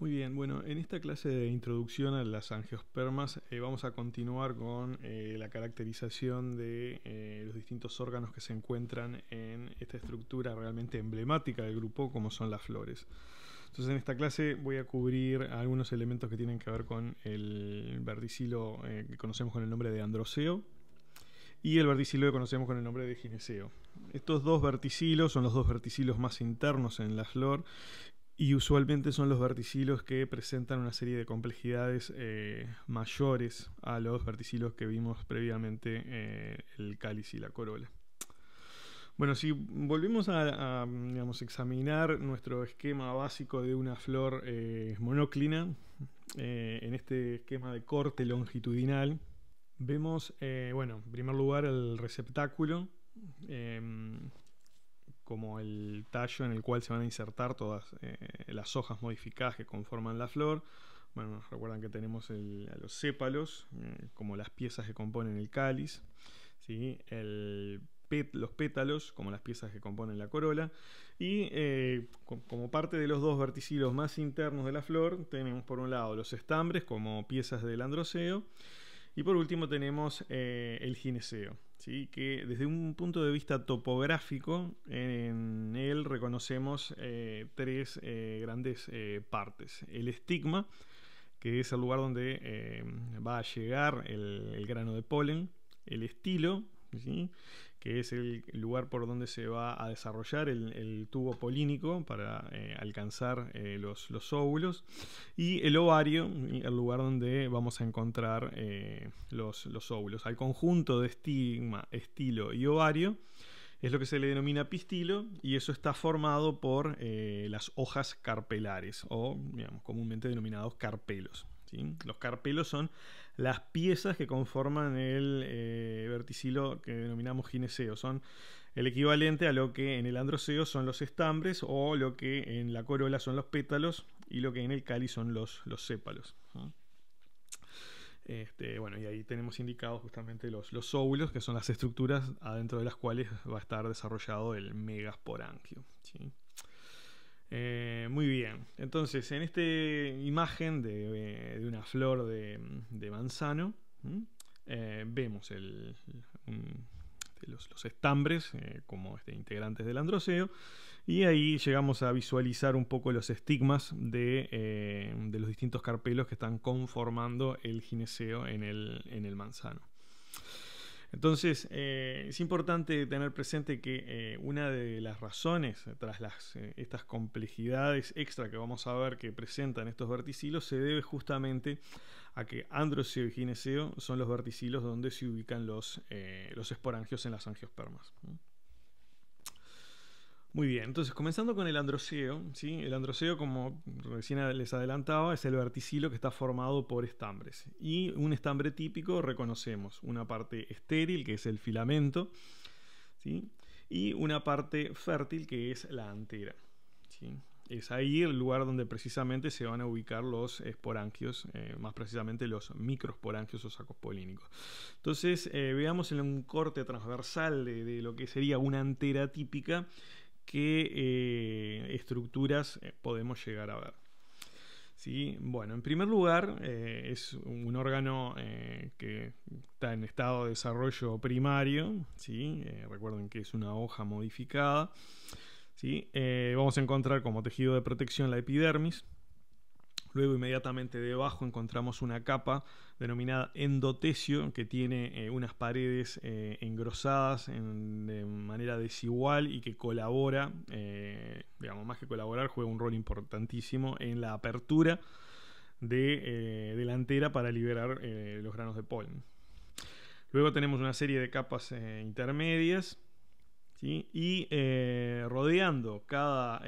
Muy bien, bueno, en esta clase de introducción a las angiospermas eh, vamos a continuar con eh, la caracterización de eh, los distintos órganos que se encuentran en esta estructura realmente emblemática del grupo como son las flores. Entonces en esta clase voy a cubrir algunos elementos que tienen que ver con el verticilo que conocemos con el nombre de androceo, y el verticilo que conocemos con el nombre de gineceo. Estos dos verticilos son los dos verticilos más internos en la flor y usualmente son los verticilos que presentan una serie de complejidades eh, mayores a los verticilos que vimos previamente, eh, el cáliz y la corola. Bueno, si volvemos a, examinar nuestro esquema básico de una flor eh, monoclina, en este esquema de corte longitudinal, vemos, bueno, en primer lugar el receptáculo, em, como el tallo en el cual se van a insertar todas eh, las hojas modificadas que conforman la flor. Bueno, recuerdan que tenemos los sépalos, eh, como las piezas que componen el cáliz, los pétalos, como las piezas que componen la corola. Y eh, como parte de los dos verticilos más internos de la flor, tenemos por un lado los estambres, como piezas del androceo, y por último tenemos el gineceo. ¿sí? que desde un punto de vista topográfico en él reconocemos eh, tres eh, grandes eh, partes. El estigma, que es el lugar donde va a llegar el, grano de polen, el estilo, que es el lugar por donde se va a desarrollar el, tubo polínico para eh, alcanzar eh, los, óvulos, y el ovario, el lugar donde vamos a encontrar eh, los, óvulos. Al conjunto de estigma, estilo y ovario es lo que se le denomina pistilo y eso está formado por las hojas carpelares o comúnmente denominados carpelos. Los carpelos son las piezas que conforman el eh, verticilo que denominamos gineceo. Son el equivalente a lo que en el androceo son los estambres o lo que en la corola son los pétalos y lo que en el cáliz son los, los sépalos. Este, bueno, y ahí tenemos indicados justamente los, los óvulos, que son las estructuras adentro de las cuales va a estar desarrollado el megasporangio. Eh, muy bien, entonces en esta imagen de, eh, una flor de, manzano eh, vemos los, estambres como este, integrantes del androceo y ahí llegamos a visualizar un poco los estigmas de, los distintos carpelos que están conformando el gineceo en el manzano. Entonces, eh, es importante tener presente que eh, una de las razones tras las, eh, estas complejidades extra que vamos a ver que presentan estos verticilos se debe justamente a que androceo y gineceo son los verticilos donde se ubican los, esporangios en las angiospermas. Muy bien, entonces comenzando con el androceo, ¿sí? el androceo como recién les adelantaba es el verticilo que está formado por estambres y un estambre típico reconocemos una parte estéril que es el filamento ¿sí? y una parte fértil que es la antera. ¿sí? Es ahí el lugar donde precisamente se van a ubicar los esporangios, eh, más precisamente los microesporangios o sacos polínicos Entonces eh, veamos en un corte transversal de lo que sería una antera típica qué eh, estructuras eh, podemos llegar a ver. ¿Sí? Bueno, en primer lugar, eh, es un órgano que está en estado de desarrollo primario. ¿sí? recuerden que es una hoja modificada. ¿sí? vamos a encontrar como tejido de protección la epidermis, Luego inmediatamente debajo encontramos una capa denominada endotesio, que tiene eh, unas paredes eh, engrosadas en, de manera desigual y que colabora, eh, digamos más que colaborar, juega un rol importantísimo en la apertura de, delantera para liberar los granos de polen. Luego tenemos una serie de capas intermedias y rodeando cada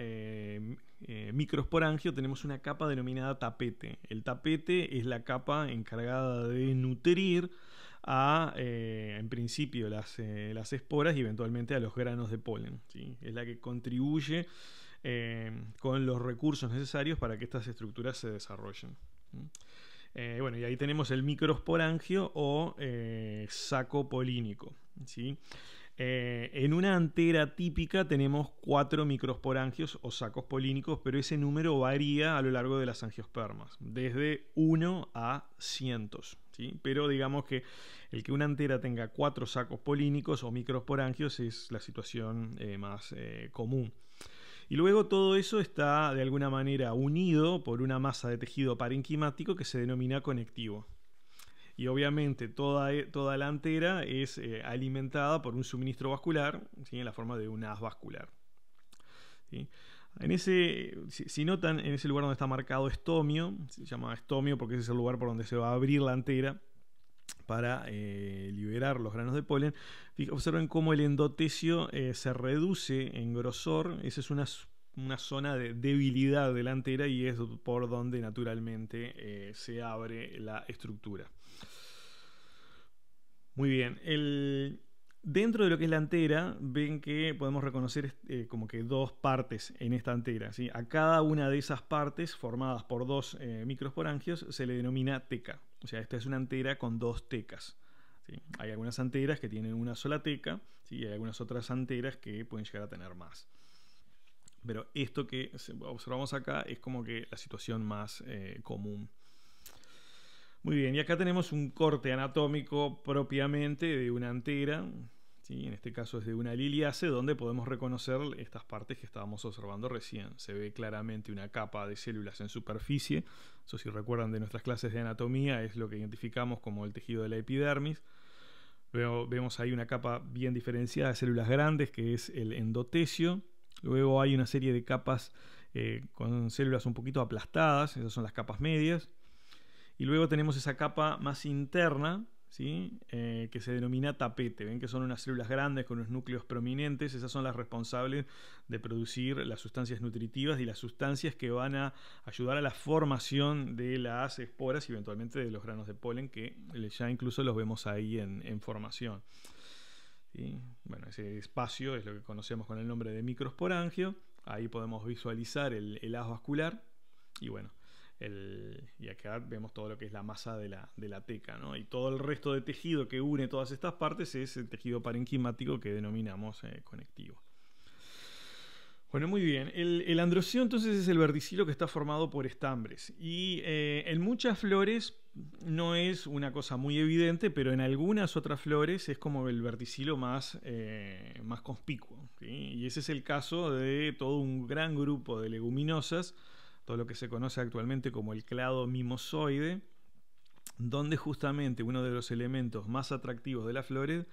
eh, microsporangio tenemos una capa denominada tapete. El tapete es la capa encargada de nutrir a, eh, en principio, las, eh, las, esporas y eventualmente a los granos de polen. Es la que contribuye eh, con los recursos necesarios para que estas estructuras se desarrollen. bueno, y ahí tenemos el microsporangio o saco polínico. ¿sí? Eh, en una antera típica tenemos cuatro microsporangios o sacos polínicos, pero ese número varía a lo largo de las angiospermas, desde 1 a cientos. Pero digamos que el que una antera tenga cuatro sacos polínicos o microsporangios es la situación eh, más eh, común. Y luego todo eso está de alguna manera unido por una masa de tejido parenquimático que se denomina conectivo y obviamente toda, eh, toda la antera es eh, alimentada por un suministro vascular en la forma de un as vascular. En ese, si, notan, en ese lugar donde está marcado estomio, se llama estomio porque ese es el lugar por donde se va a abrir la antera para eh, liberar los granos de polen. Observen cómo el endotesio se reduce en grosor. Esa es una, zona de debilidad de la antera y es por donde naturalmente se abre la estructura. Muy bien. dentro de lo que es la antera, ven que podemos reconocer eh, como que dos partes en esta antera. A cada una de esas partes, formadas por dos eh, microsporangios, se le denomina teca. O sea, esta es una antera con dos tecas. Hay algunas anteras que tienen una sola teca y hay algunas otras anteras que pueden llegar a tener más. Pero esto que observamos acá es como que la situación más eh, común. Muy bien, y acá tenemos un corte anatómico propiamente de una antera, ¿sí? en este caso es de una liliace, donde podemos reconocer estas partes que estábamos observando recién. Se ve claramente una capa de células en superficie, eso si recuerdan de nuestras clases de anatomía es lo que identificamos como el tejido de la epidermis. Luego vemos ahí una capa bien diferenciada de células grandes que es el endotesio. Luego hay una serie de capas eh, con células un poquito aplastadas, esas son las capas medias. Y luego tenemos esa capa más interna, ¿sí? Eh, que se denomina tapete. Ven que son unas células grandes con unos núcleos prominentes, esas son las responsables de producir las sustancias nutritivas y las sustancias que van a ayudar a la formación de las esporas y eventualmente de los granos de polen, que eh, ya incluso los vemos ahí en, formación. Bueno, ese espacio es lo que conocemos con el nombre de microsporangio. Ahí podemos visualizar el, el haz vascular. Y bueno, y acá vemos todo lo que es la masa de la, de la teca, Y todo el resto de tejido que une todas estas partes es el tejido parenquimático que denominamos eh, conectivo. Bueno, muy bien. El, el androceo entonces es el verticilo que está formado por estambres. Y eh, en muchas flores no es una cosa muy evidente, pero en algunas otras flores es como el verticilo más, eh, más conspicuo. Y ese es el caso de todo un gran grupo de leguminosas lo que se conoce actualmente como el clado mimosoide, donde justamente uno de los elementos más atractivos de la flores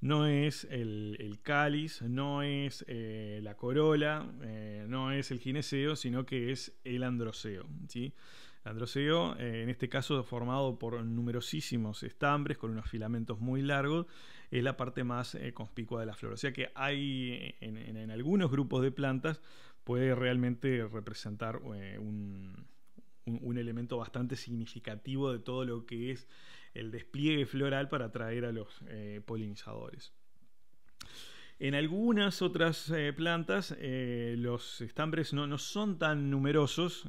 no es el, cáliz, no es eh, la corola, eh, no es el gineceo, sino que es el androceo. ¿sí? El androceo, eh, en este caso formado por numerosísimos estambres con unos filamentos muy largos, es la parte más conspicua de la flor. O sea que hay en algunos grupos de plantas puede realmente representar eh, un, elemento bastante significativo de todo lo que es el despliegue floral para atraer a los eh, polinizadores. En algunas otras eh, plantas los estambres no, son tan numerosos,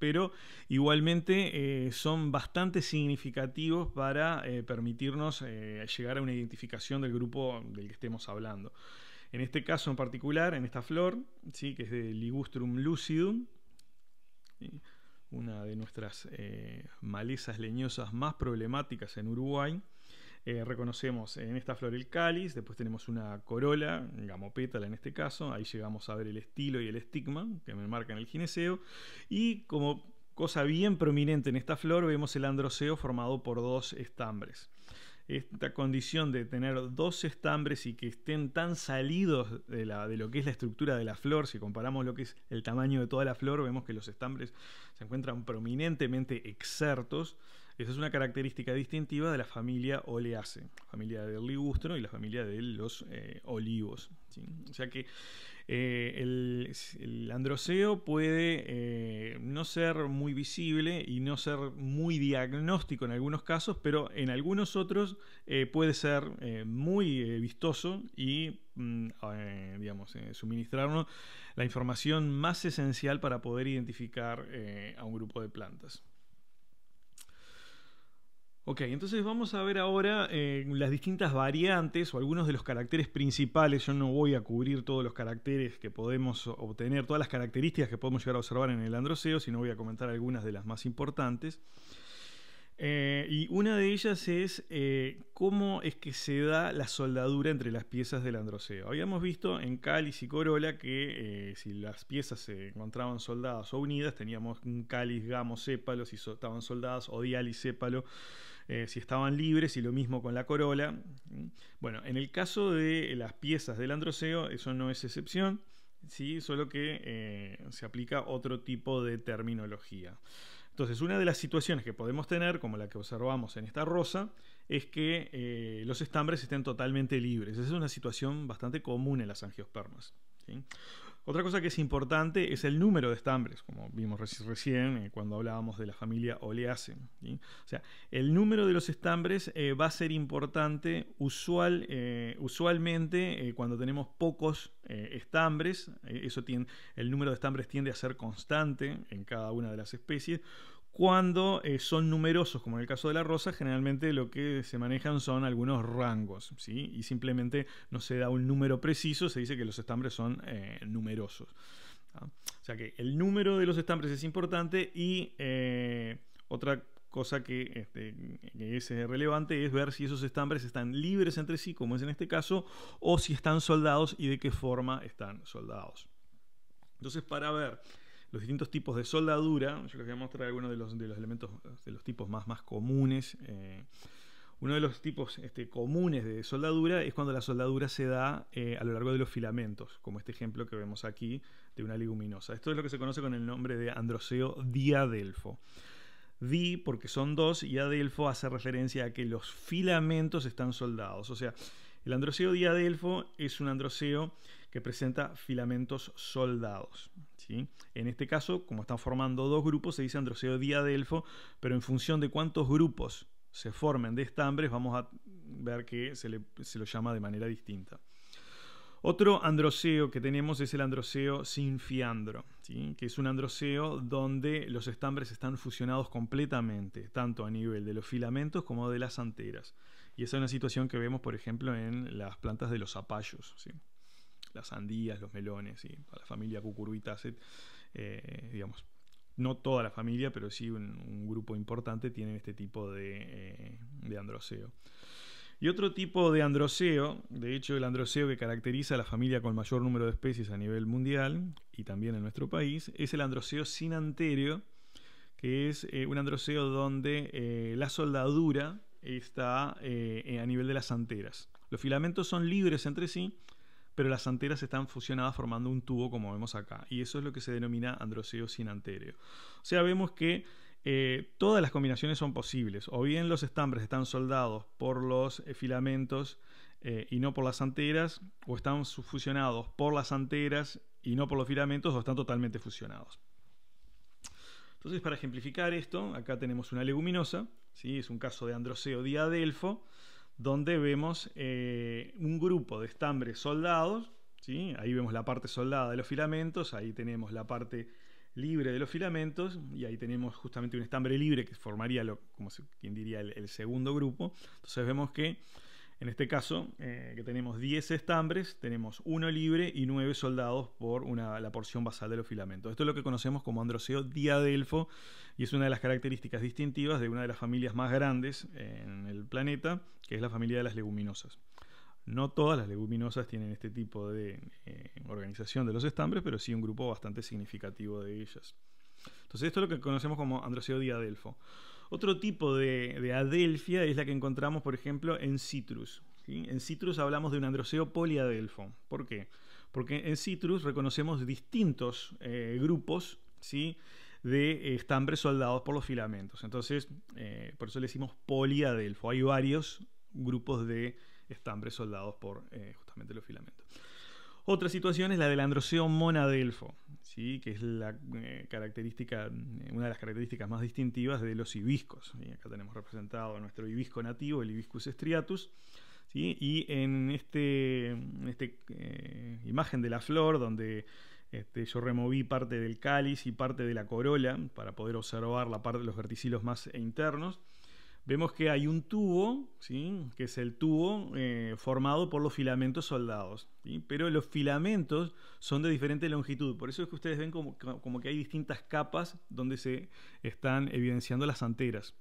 pero igualmente son bastante significativos para permitirnos llegar a una identificación del grupo del que estemos hablando. En este caso en particular, en esta flor, ¿sí? que es de Ligustrum lucidum, una de nuestras eh, malezas leñosas más problemáticas en Uruguay. Eh, reconocemos en esta flor el cáliz, después tenemos una corola, gamopétala en este caso, ahí llegamos a ver el estilo y el estigma que me marcan el gineceo, y como cosa bien prominente en esta flor vemos el androceo formado por dos estambres esta condición de tener dos estambres y que estén tan salidos de, lo que es la estructura de la flor, si comparamos lo que es el tamaño de toda la flor, vemos que los estambres se encuentran prominentemente exertos esa es una característica distintiva de la familia Oleaceae, familia del ligustro y la familia de los eh, olivos. O sea que eh, el, androceo puede eh, no ser muy visible y no ser muy diagnóstico en algunos casos, pero en algunos otros puede ser muy vistoso y mm, digamos, suministrarnos la información más esencial para poder identificar a un grupo de plantas. Ok, entonces vamos a ver ahora eh, las distintas variantes o algunos de los caracteres principales. Yo no voy a cubrir todos los caracteres que podemos obtener, todas las características que podemos llegar a observar en el androceo, sino voy a comentar algunas de las más importantes. Eh, y una de ellas es eh, cómo es que se da la soldadura entre las piezas del androceo. Habíamos visto en cáliz y corola que si las piezas se encontraban soldadas o unidas, teníamos un cáliz, gamo, cépalo, si estaban soldadas o diáliz, cépalo eh, si estaban libres, y lo mismo con la corola. Mm. Bueno, en el caso de las piezas del androceo, eso no es excepción, ¿sí? solo que eh, se aplica otro tipo de terminología. Entonces, una de las situaciones que podemos tener, como la que observamos en esta rosa, es que eh, los estambres estén totalmente libres. Esa es una situación bastante común en las angiospermas. Otra cosa que es importante es el número de estambres, como vimos recién eh, cuando hablábamos de la familia Oleaceae. O sea, el número de los estambres eh, va a ser importante usual, eh, usualmente cuando tenemos pocos estambres. eso tiene, el número de estambres tiende a ser constante en cada una de las especies. Cuando eh, son numerosos, como en el caso de la rosa, generalmente lo que se manejan son algunos rangos, ¿sí? Y simplemente no se da un número preciso, se dice que los estambres son eh, numerosos. ¿ah? O sea que el número de los estambres es importante y eh, otra cosa este, que, es relevante es ver si esos estambres están libres entre sí, como es en este caso, o si están soldados y de qué forma están soldados. Entonces, para ver los distintos tipos de soldadura. Yo les voy a mostrar algunos de los, elementos, de los tipos más, más comunes. Eh, uno de los tipos este, comunes de soldadura es cuando la soldadura se da eh, a lo largo de los filamentos, como este ejemplo que vemos aquí de una leguminosa. Esto es lo que se conoce con el nombre de androceo diadelfo. Di porque son dos y adelfo hace referencia a que los filamentos están soldados. O sea, el androceo diadelfo es un androceo que presenta filamentos soldados. ¿sí? En este caso, como están formando dos grupos, se dice androceo diadelfo, pero en función de cuántos grupos se formen de estambres, vamos a ver que se, lo llama de manera distinta. Otro androceo que tenemos es el androceo sinfiandro, ¿sí? que es un androceo donde los estambres están fusionados completamente, tanto a nivel de los filamentos como de las anteras. Y esa es una situación que vemos, por ejemplo, en las plantas de los zapallos. ¿sí? las sandías, los melones, y la familia cucurbitacet, eh, digamos, no toda la familia, pero sí un, grupo importante tienen este tipo eh, de, androceo. Y otro tipo de androceo, de hecho el androceo que caracteriza a la familia con mayor número de especies a nivel mundial y también en nuestro país, es el androceo sin anterio, que es eh, un androceo donde la soldadura está a nivel de las anteras. Los filamentos son libres entre sí, pero las anteras están fusionadas formando un tubo como vemos acá, y eso es lo que se denomina androceo sin O sea, vemos que eh, todas las combinaciones son posibles, o bien los estambres están soldados por los eh, filamentos eh, y no por las anteras, o están fusionados por las anteras y no por los filamentos, o están totalmente fusionados. Entonces, para ejemplificar esto, acá tenemos una leguminosa, ¿sí? es un caso de androceo diadelfo, donde vemos eh, un grupo de estambres soldados, ¿sí? ahí vemos la parte soldada de los filamentos, ahí tenemos la parte libre de los filamentos y ahí tenemos justamente un estambre libre que formaría, lo, como quien diría, el segundo grupo. Entonces vemos que en este caso, eh, que tenemos 10 estambres, tenemos uno libre y 9 soldados por la porción basal de los filamentos. Esto es lo que conocemos como androceo diadelfo y es una de las características distintivas de una de las familias más grandes eh, en el planeta, que es la familia de las leguminosas. No todas las leguminosas tienen este tipo de eh, organización de los estambres, pero sí un grupo bastante significativo de ellas. Entonces, esto es lo que conocemos como androceo diadelfo. Otro tipo de, adelfia es la que encontramos, por ejemplo, en citrus. En citrus hablamos de un androceo poliadelfo. ¿Por qué? Porque en citrus reconocemos distintos eh, grupos de estambres soldados por los filamentos. Entonces, eh, por eso le decimos poliadelfo. Hay varios grupos de estambres soldados por eh, justamente los filamentos. Otra situación es la del androceo monadelfo, ¿sí? que es la, eh, eh, una de las características más distintivas de los hibiscos. acá tenemos representado nuestro hibisco nativo, el Hibiscus striatus. ¿sí? Y en esta este, eh, imagen de la flor, donde este, yo removí parte del cáliz y parte de la corola para poder observar la parte de los verticilos más internos, vemos que hay un tubo, ¿sí? que es el tubo eh, formado por los filamentos soldados, pero los filamentos son de diferente longitud, por eso es que ustedes ven como, que hay distintas capas donde se están evidenciando las anteras.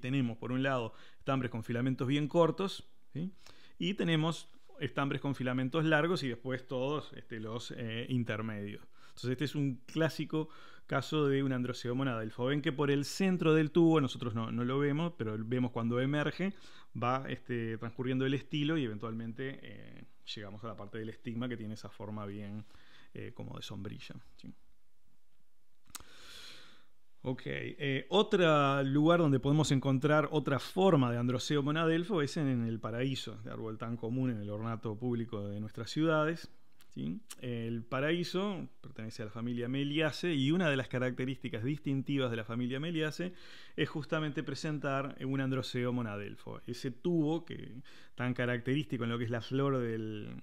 Tenemos, por un lado, estambres con filamentos bien cortos, y tenemos estambres con filamentos largos y después todos este, los eh, intermedios. Entonces este es un clásico caso de un androceo monadelfo ven que por el centro del tubo, nosotros no, lo vemos, pero vemos cuando emerge, va este, transcurriendo el estilo y eventualmente eh, llegamos a la parte del estigma que tiene esa forma bien eh, como de sombrilla. Ok, eh, otro lugar donde podemos encontrar otra forma de androceo monadelfo es en el paraíso, de árbol tan común en el ornato público de nuestras ciudades. El paraíso pertenece a la familia Meliaceae y una de las características distintivas de la familia Meliaceae es justamente presentar un androceo monadelfo, ese tubo que tan característico en lo que es la flor del,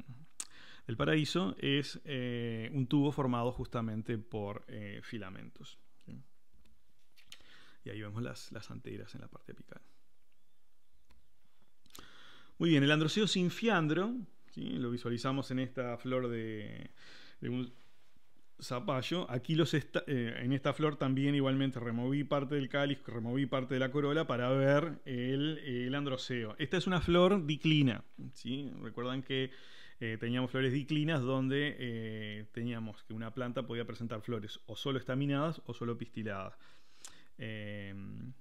paraíso es eh, un tubo formado justamente por eh, filamentos. Y ahí vemos las, las anteras en la parte apical. Muy bien, el androceo sinfiandro lo visualizamos en esta flor de, un zapallo. Aquí los eh, en esta flor también igualmente removí parte del cáliz, removí parte de la corola para ver el, androceo. Esta es una flor diclina. Recuerdan que eh, teníamos flores diclinas donde eh, teníamos que una planta podía presentar flores o solo estaminadas o solo pistiladas. Em,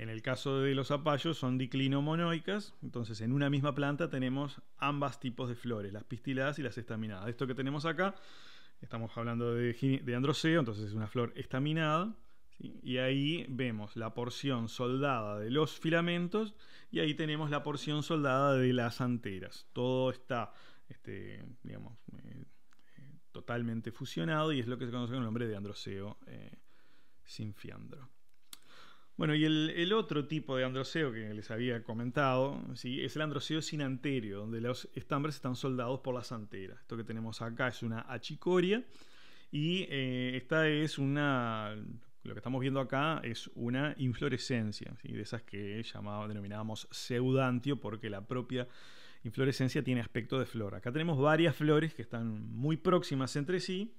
en el caso de los zapallos son diclinomonoicas, entonces en una misma planta tenemos ambas tipos de flores, las pistiladas y las estaminadas. Esto que tenemos acá, estamos hablando de, androceo, entonces es una flor estaminada, y ahí vemos la porción soldada de los filamentos y ahí tenemos la porción soldada de las anteras. Todo está, este, eh, totalmente fusionado y es lo que se conoce con el nombre de androceo eh, sinfiandro. Bueno, y el, otro tipo de androceo que les había comentado es el androceo sin anterio, donde los estambres están soldados por las anteras. Esto que tenemos acá es una achicoria y eh, esta es una, lo que estamos viendo acá es una inflorescencia, de esas que llamaba, denominábamos pseudantio porque la propia inflorescencia tiene aspecto de flor. Acá tenemos varias flores que están muy próximas entre sí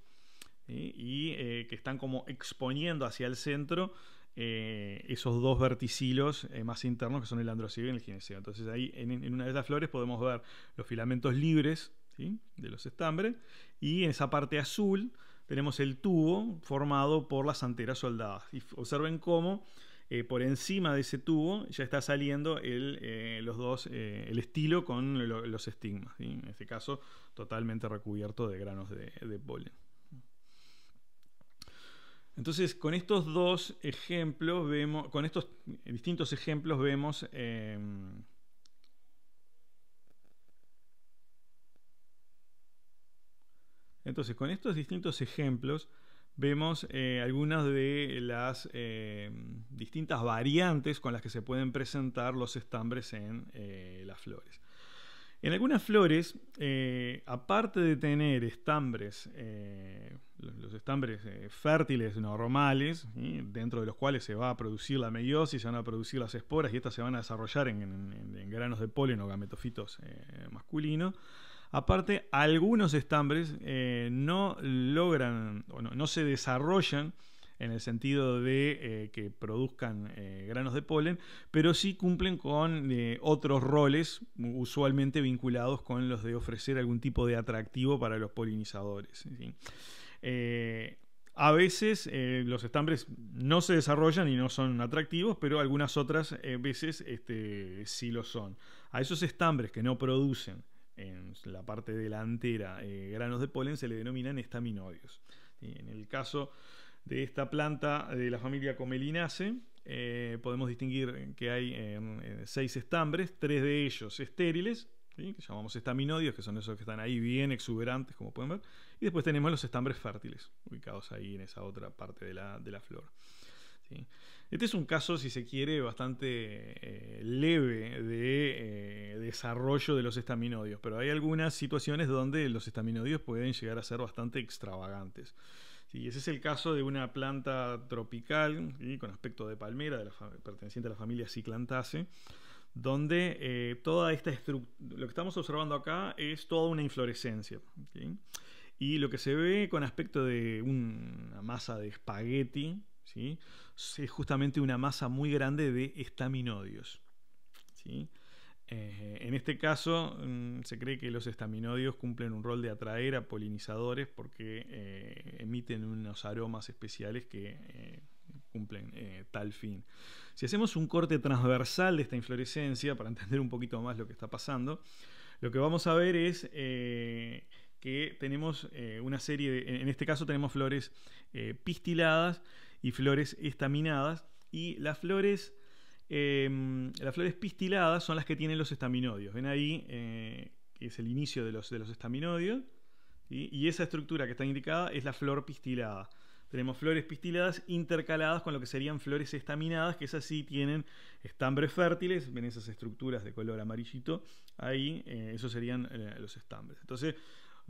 y eh, que están como exponiendo hacia el centro eh, esos dos verticilos eh, más internos que son el androcibio y el gineceo. Entonces ahí en, una de esas flores podemos ver los filamentos libres de los estambres y en esa parte azul tenemos el tubo formado por las anteras soldadas. Y observen cómo eh, por encima de ese tubo ya está saliendo el, los dos, el estilo con los estigmas. En este caso totalmente recubierto de granos de polen. Entonces, con estos dos ejemplos vemos, con estos distintos ejemplos vemos em, Entonces, con estos distintos ejemplos vemos eh, algunas de las em, distintas variantes con las que se pueden presentar los estambres en eh, las flores. En algunas flores, eh, aparte de tener estambres, eh, los estambres eh, fértiles normales, dentro de los cuales se va a producir la meiosis, se van a producir las esporas y estas se van a desarrollar en, granos de polen o gametofitos masculinos, aparte algunos estambres no logran, o no se desarrollan en el sentido de eh, que produzcan eh, granos de polen, pero sí cumplen con eh, otros roles usualmente vinculados con los de ofrecer algún tipo de atractivo para los polinizadores. a veces los estambres no se desarrollan y no son atractivos, pero algunas otras veces este, sí lo son. A esos estambres que no producen en la parte delantera granos de polen se le denominan estaminodios. En el caso de esta planta de la familia Comelinaceae. Eh, podemos distinguir que hay em, eh, seis estambres, tres de ellos estériles, que llamamos estaminodios, que son esos que están ahí bien exuberantes, como pueden ver, y después tenemos los estambres fértiles, ubicados ahí en esa otra parte de la, flor. Este es un caso, si se quiere, bastante eh, leve de desarrollo de los estaminodios, pero hay algunas situaciones donde los estaminodios pueden llegar a ser bastante extravagantes. Y ese es el caso de una planta tropical con aspecto de palmera, perteneciente a la familia Ciclantaceae, donde eh, toda esta lo que estamos observando acá es toda una inflorescencia. Y lo que se ve con aspecto de una masa de espagueti es justamente una masa muy grande de estaminodios. ¿sí? Eh, en este caso, mm, se cree que los estaminodios cumplen un rol de atraer a polinizadores porque eh, emiten unos aromas especiales que eh, cumplen tal fin. Si hacemos un corte transversal de esta inflorescencia para entender un poquito más lo que está pasando, lo que vamos a ver es que tenemos una serie de, en este caso tenemos flores pistiladas y flores estaminadas y las flores Em, las flores pistiladas son las que tienen los estaminodios. Ven ahí, eh, que es el inicio de los, de estaminodios. Y esa estructura que está indicada es la flor pistilada. Tenemos flores pistiladas intercaladas con lo que serían flores estaminadas, que esas sí tienen estambres fértiles. Ven esas estructuras de color amarillito ahí, eh, esos serían eh, los estambres. Entonces,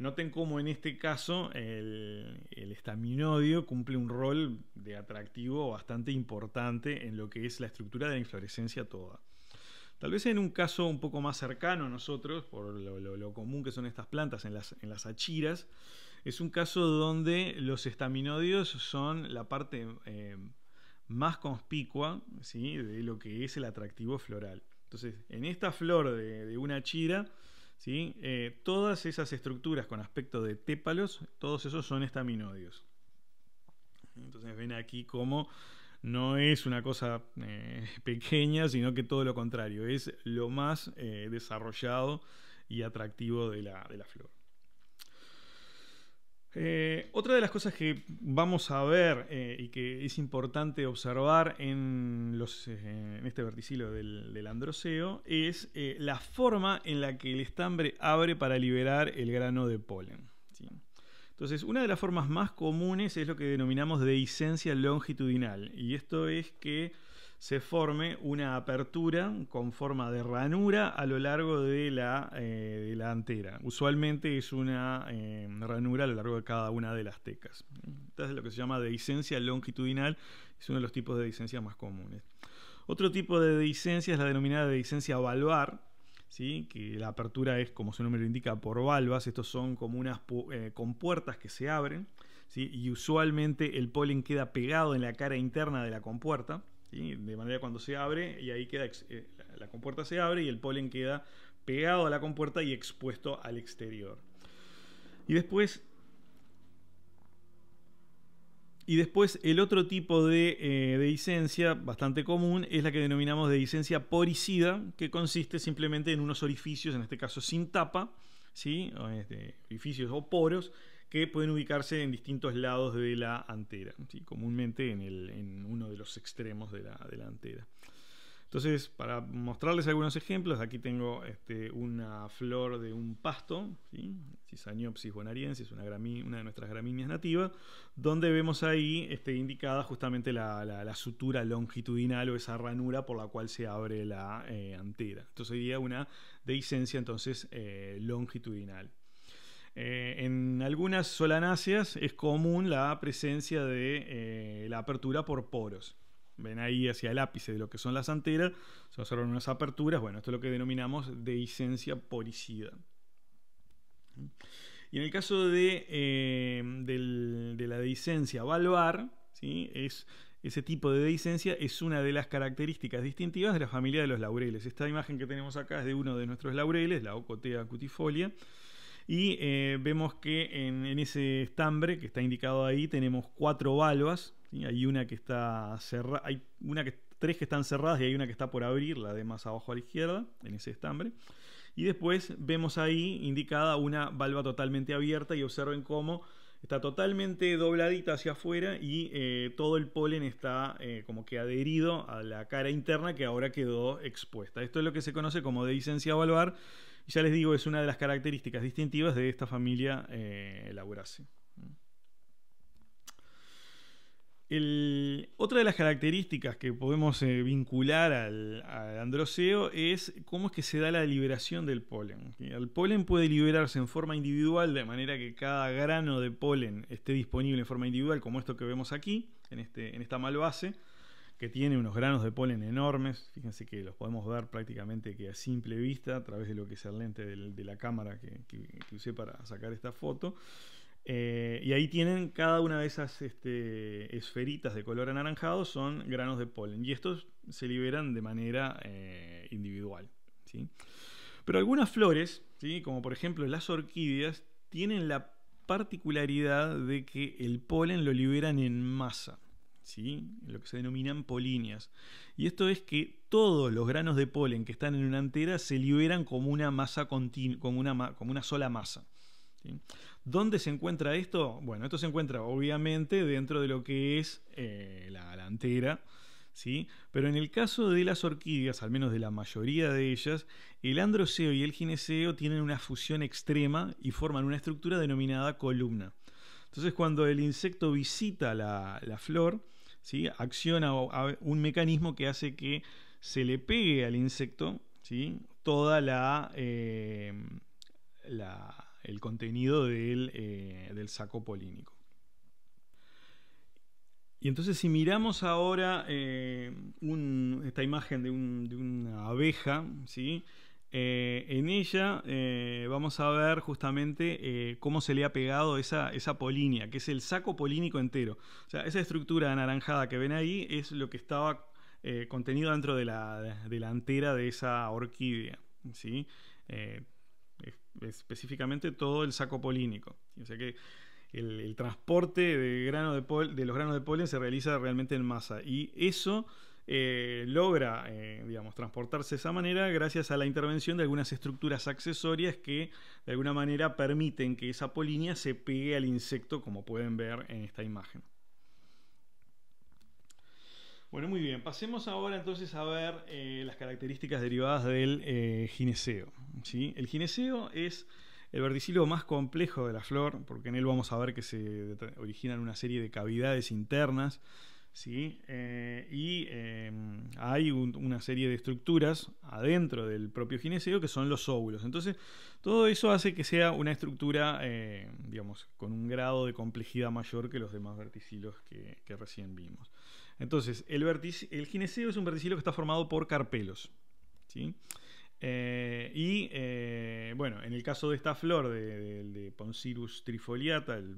Noten cómo en este caso el, estaminodio cumple un rol de atractivo bastante importante en lo que es la estructura de la inflorescencia toda. Tal vez en un caso un poco más cercano a nosotros, por lo, común que son estas plantas en las, achiras, es un caso donde los estaminodios son la parte eh, más conspicua de lo que es el atractivo floral. Entonces, en esta flor de, una achira, ¿sí? Eh, todas esas estructuras con aspecto de tépalos, todos esos son estaminodios. Entonces ven aquí como no es una cosa eh, pequeña, sino que todo lo contrario, es lo más eh, desarrollado y atractivo de la, de la flor. Eh, otra de las cosas que vamos a ver eh, y que es importante observar en, eh, este verticilo del, androceo es la forma en la que el estambre abre para liberar el grano de polen. Entonces, una de las formas más comunes es lo que denominamos dehiscencia longitudinal, y esto es que se forme una apertura con forma de ranura a lo largo de la, eh, antera. Usualmente es una eh, ranura a lo largo de cada una de las tecas. Esta es lo que se llama dehiscencia longitudinal, es uno de los tipos de dehiscencia más comunes. Otro tipo de dehiscencia es la denominada dehiscencia valvar, ¿Sí? que la apertura es, como su nombre lo indica, por valvas. Estos son como unas eh, compuertas que se abren ¿sí? y usualmente el polen queda pegado en la cara interna de la compuerta. De manera cuando se abre y ahí queda, eh, la compuerta se abre y el polen queda pegado a la compuerta y expuesto al exterior. Y después y después el otro tipo de licencia eh, bastante común es la que denominamos de licencia poricida, que consiste simplemente en unos orificios, en este caso sin tapa, ¿sí? Este, orificios o poros, que pueden ubicarse en distintos lados de la antera, comúnmente en, uno de los extremos de la, delantera. antera. Entonces, para mostrarles algunos ejemplos, aquí tengo este, una flor de un pasto, Cisaniopsis bonariensis, una, una, de nuestras gramíneas nativas, donde vemos ahí este, indicada justamente la, sutura longitudinal o esa ranura por la cual se abre la eh, antera. Entonces, sería una dehiscencia entonces eh, longitudinal. Eh, en algunas solanáceas es común la presencia de eh, la apertura por poros. Ven ahí hacia el ápice de lo que son las anteras, se observan unas aperturas. Bueno, esto es lo que denominamos dehiscencia poricida. Y en el caso de, eh, la dehiscencia valvar, ese tipo de dehiscencia es una de las características distintivas de la familia de los laureles. Esta imagen que tenemos acá es de uno de nuestros laureles, la Ocotea cutifolia y eh, vemos que en, ese estambre que está indicado ahí tenemos cuatro valvas. Hay una que está cerrada, hay una que, tres que están cerradas y hay una que está por abrir, la de más abajo a la izquierda, en ese estambre. Y después vemos ahí indicada una valva totalmente abierta y observen cómo está totalmente dobladita hacia afuera y eh, todo el polen está eh, como que adherido a la cara interna que ahora quedó expuesta. Esto es lo que se conoce como dehiscencia valvar y ya les digo, es una de las características distintivas de esta familia eh, otra de las características que podemos eh, vincular al, androceo es cómo es que se da la liberación del polen. El polen puede liberarse en forma individual, de manera que cada grano de polen esté disponible en forma individual, como esto que vemos aquí, en, este, en esta malvase que tiene unos granos de polen enormes, fíjense que los podemos ver prácticamente que a simple vista a través de lo que es el lente de la cámara que, usé para sacar esta foto. Eh, y ahí tienen cada una de esas este, esferitas de color anaranjado son granos de polen y estos se liberan de manera eh, individual. ¿sí? Pero algunas flores, ¿sí? como por ejemplo las orquídeas, tienen la particularidad de que el polen lo liberan en masa lo que se denominan polinias. Y esto es que todos los granos de polen que están en una antera se liberan como una, masa como una, sola masa. ¿Dónde se encuentra esto? Bueno, esto se encuentra obviamente dentro de lo que es eh, la, antera. ¿Sí? Pero en el caso de las orquídeas, al menos de la mayoría de ellas, el androceo y el gineceo tienen una fusión extrema y forman una estructura denominada columna. Entonces, cuando el insecto visita la flor, acciona un mecanismo que hace que se le pegue al insecto ¿sí? toda la, eh, el contenido eh, del, saco polínico. Y entonces si miramos ahora eh, esta imagen de, de, una abeja, ¿sí? Eh, en ella eh, vamos a ver justamente eh, cómo se le ha pegado esa, polinia, que es el saco polínico entero. O sea, esa estructura anaranjada que ven ahí es lo que estaba contenido dentro de la delantera de esa orquídea. ¿sí? específicamente todo el saco polínico. O sea que el, transporte de, grano de, de los granos de polen se realiza realmente en masa. Y eso eh, logra, eh, digamos, transportarse de esa manera gracias a la intervención de algunas estructuras accesorias que de alguna manera permiten que esa polinia se pegue al insecto, como pueden ver en esta imagen. Bueno, muy bien. Pasemos ahora entonces a ver eh, las características derivadas del gineceo. El gineceo es el verticilo más complejo de la flor, porque en él vamos a ver que se originan una serie de cavidades internas ¿sí? Eh, y em, hay una serie de estructuras adentro del propio gineceo que son los óvulos. Entonces, todo eso hace que sea una estructura, eh, con un grado de complejidad mayor que los demás verticilos que, recién vimos. Entonces, el, el gineceo es un verticilo que está formado por carpelos. ¿sí? Eh, y bueno, en el caso de esta flor de, Poncirus trifoliata, el,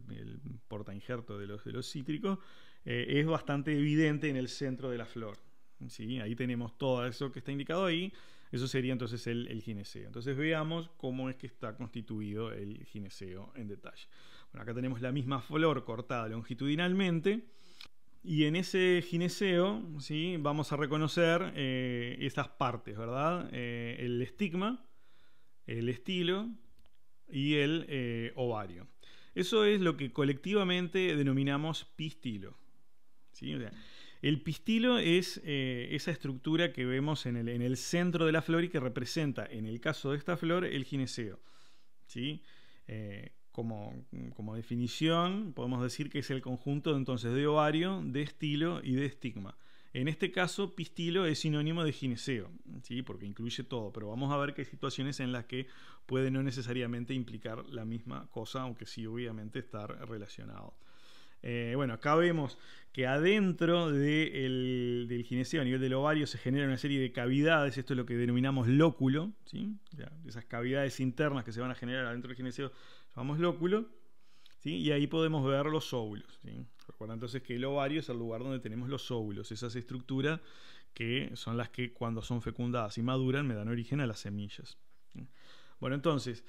porta injerto de los cítricos, eh, es bastante evidente en el centro de la flor. ¿sí? Ahí tenemos todo eso que está indicado ahí. Eso sería entonces el, gineceo. Entonces veamos cómo es que está constituido el gineceo en detalle. Bueno, acá tenemos la misma flor cortada longitudinalmente. Y en ese gineceo ¿sí? vamos a reconocer eh, estas partes, ¿verdad? Eh, el estigma, el estilo y el ovario. Eso es lo que colectivamente denominamos pistilo el pistilo es eh, esa estructura que vemos en el, centro de la flor y que representa, en el caso de esta flor, el gineceo. ¿sí? Eh, como, definición, podemos decir que es el conjunto entonces de ovario, de estilo y de estigma. En este caso, pistilo es sinónimo de gineceo, ¿sí? porque incluye todo, pero vamos a ver que hay situaciones en las que puede no necesariamente implicar la misma cosa, aunque sí obviamente estar relacionado. Eh, bueno, acá vemos que adentro del gineceo, a nivel del ovario, se genera una serie de cavidades, esto es lo que denominamos lóculo, ¿sí? esas cavidades internas que se van a generar adentro del gineceo, llamamos lóculo, ¿sí? y ahí podemos ver los óvulos. Recuerda entonces que el ovario es el lugar donde tenemos los óvulos, esas estructuras que son las que cuando son fecundadas y maduran me dan origen a las semillas. Bueno, entonces...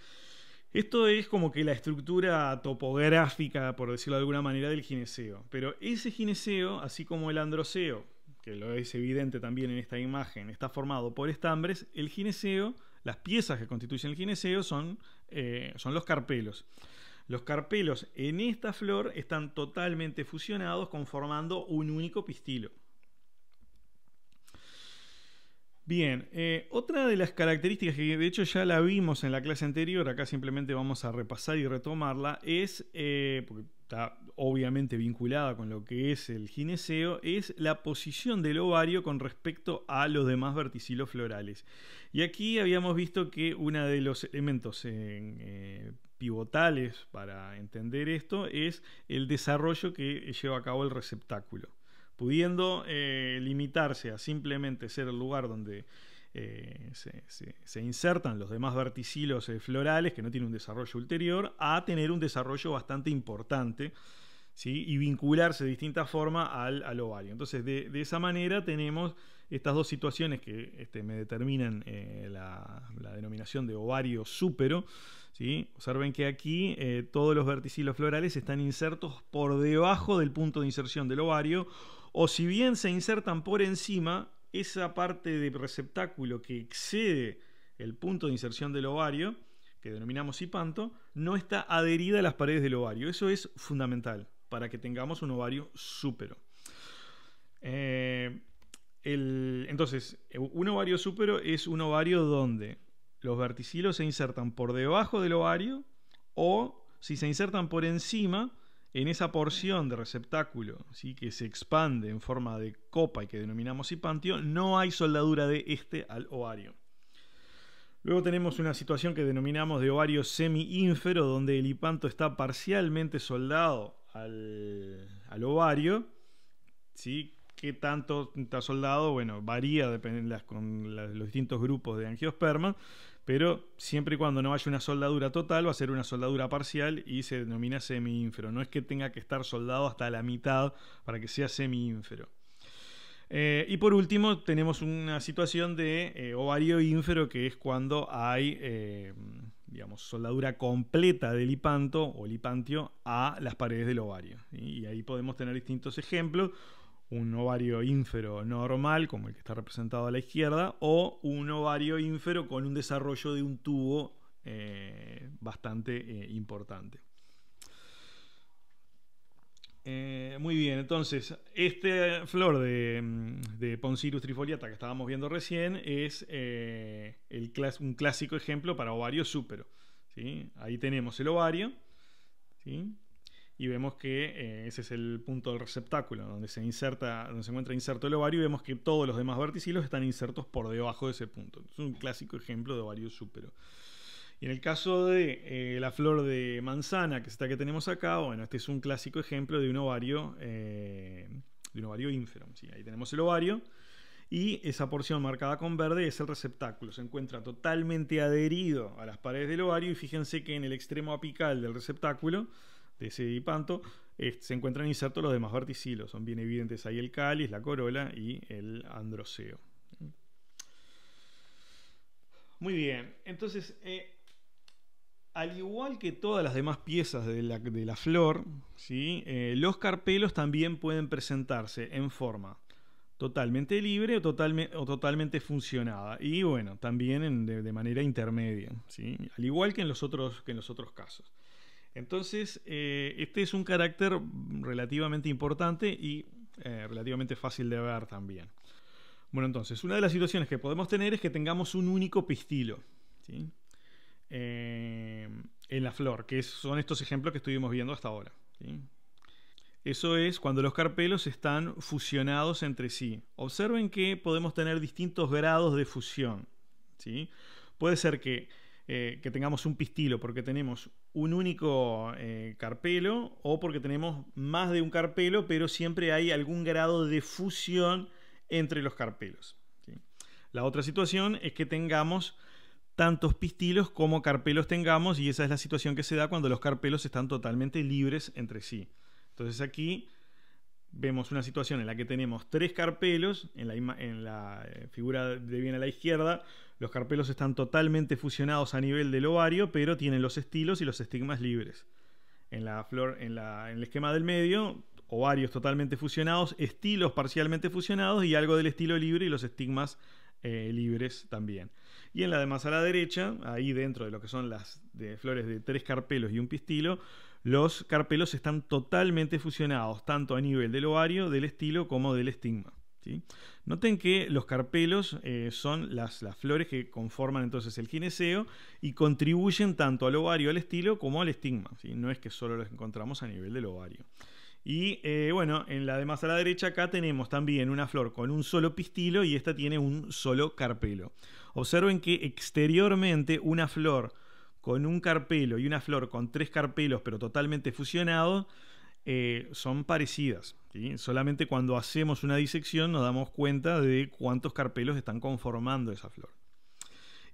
Esto es como que la estructura topográfica, por decirlo de alguna manera, del gineceo. Pero ese gineceo, así como el androceo, que lo es evidente también en esta imagen, está formado por estambres, el gineceo, las piezas que constituyen el gineceo son, eh, son los carpelos. Los carpelos en esta flor están totalmente fusionados conformando un único pistilo. Bien, eh, otra de las características que de hecho ya la vimos en la clase anterior, acá simplemente vamos a repasar y retomarla, es, eh, porque está obviamente vinculada con lo que es el gineceo, es la posición del ovario con respecto a los demás verticilos florales. Y aquí habíamos visto que uno de los elementos eh, pivotales para entender esto es el desarrollo que lleva a cabo el receptáculo pudiendo eh, limitarse a simplemente ser el lugar donde eh, se, insertan los demás verticilos eh, florales, que no tienen un desarrollo ulterior, a tener un desarrollo bastante importante y vincularse de distinta forma al, ovario. Entonces, de, esa manera tenemos estas dos situaciones que este, me determinan la, denominación de ovario súpero. Observen que aquí todos los verticilos florales están insertos por debajo del punto de inserción del ovario o si bien se insertan por encima, esa parte de receptáculo que excede el punto de inserción del ovario, que denominamos hipanto, no está adherida a las paredes del ovario. Eso es fundamental para que tengamos un ovario súpero. Eh, entonces, un ovario súpero es un ovario donde los verticilos se insertan por debajo del ovario o si se insertan por encima, en esa porción de receptáculo ¿sí? que se expande en forma de copa y que denominamos hipantio, no hay soldadura de este al ovario. Luego tenemos una situación que denominamos de ovario semi-ínfero, donde el hipanto está parcialmente soldado al, ovario. ¿sí? ¿Qué tanto está soldado? Bueno, varía dependiendo con los distintos grupos de angiosperma pero siempre y cuando no haya una soldadura total, va a ser una soldadura parcial y se denomina semi No es que tenga que estar soldado hasta la mitad para que sea semi eh, y por último, tenemos una situación de eh, ovario ínfero, que es cuando hay, eh, digamos, soldadura completa del hipanto o lipantio a las paredes del ovario. Y ahí podemos tener distintos ejemplos un ovario ínfero normal, como el que está representado a la izquierda, o un ovario ínfero con un desarrollo de un tubo eh, bastante eh, importante. Eh, muy bien, entonces, esta flor de, de Poncirus trifoliata que estábamos viendo recién es el un clásico ejemplo para ovario súpero. ¿sí? Ahí tenemos el ovario, ¿sí? y vemos que eh, ese es el punto del receptáculo, donde se inserta, donde se encuentra inserto el ovario, y vemos que todos los demás verticilos están insertos por debajo de ese punto. Es un clásico ejemplo de ovario súpero. Y en el caso de eh, la flor de manzana, que es esta que tenemos acá, bueno, este es un clásico ejemplo de un ovario, eh, de un ovario ínfero. Sí, ahí tenemos el ovario. Y esa porción marcada con verde es el receptáculo. Se encuentra totalmente adherido a las paredes del ovario. Y fíjense que en el extremo apical del receptáculo de ese dipanto, eh, se encuentran insertos los demás verticilos. Son bien evidentes ahí el cáliz, la corola y el androceo. Muy bien, entonces, eh, al igual que todas las demás piezas de la, flor, eh, los carpelos también pueden presentarse en forma totalmente libre o, totalmente funcionada. Y bueno, también de, manera intermedia, al igual que en los otros casos. Entonces, eh, este es un carácter relativamente importante y eh, relativamente fácil de ver también. Bueno, entonces, una de las situaciones que podemos tener es que tengamos un único pistilo eh, en la flor, que son estos ejemplos que estuvimos viendo hasta ahora. Eso es cuando los carpelos están fusionados entre sí. Observen que podemos tener distintos grados de fusión. Puede ser que, que tengamos un pistilo porque tenemos un único eh, carpelo o porque tenemos más de un carpelo, pero siempre hay algún grado de fusión entre los carpelos. La otra situación es que tengamos tantos pistilos como carpelos tengamos y esa es la situación que se da cuando los carpelos están totalmente libres entre sí. Entonces aquí vemos una situación en la que tenemos tres carpelos, en la, eh, figura de bien a la izquierda, los carpelos están totalmente fusionados a nivel del ovario, pero tienen los estilos y los estigmas libres. En, la flor, en, el esquema del medio, ovarios totalmente fusionados, estilos parcialmente fusionados y algo del estilo libre y los estigmas eh, libres también. Y en la demás a la derecha, ahí dentro de lo que son las flores de tres carpelos y un pistilo, los carpelos están totalmente fusionados, tanto a nivel del ovario, del estilo como del estigma. Noten que los carpelos eh, son las, flores que conforman entonces el gineceo y contribuyen tanto al ovario, al estilo, como al estigma. No es que solo los encontramos a nivel del ovario. Y eh, bueno, en la de a la derecha acá tenemos también una flor con un solo pistilo y esta tiene un solo carpelo. Observen que exteriormente una flor con un carpelo y una flor con tres carpelos pero totalmente fusionados eh, son parecidas. Solamente cuando hacemos una disección nos damos cuenta de cuántos carpelos están conformando esa flor.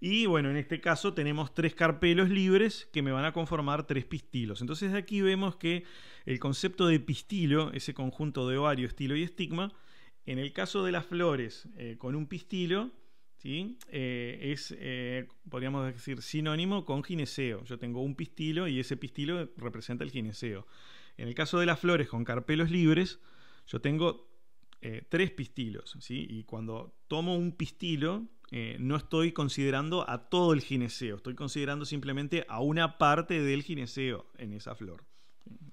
Y bueno, en este caso tenemos tres carpelos libres que me van a conformar tres pistilos. Entonces aquí vemos que el concepto de pistilo, ese conjunto de ovario, estilo y estigma, en el caso de las flores eh, con un pistilo, eh, es, eh, podríamos decir, sinónimo con gineceo. Yo tengo un pistilo y ese pistilo representa el gineceo. En el caso de las flores con carpelos libres, yo tengo eh, tres pistilos, y cuando tomo un pistilo, no estoy considerando a todo el gineceo, estoy considerando simplemente a una parte del gineceo en esa flor.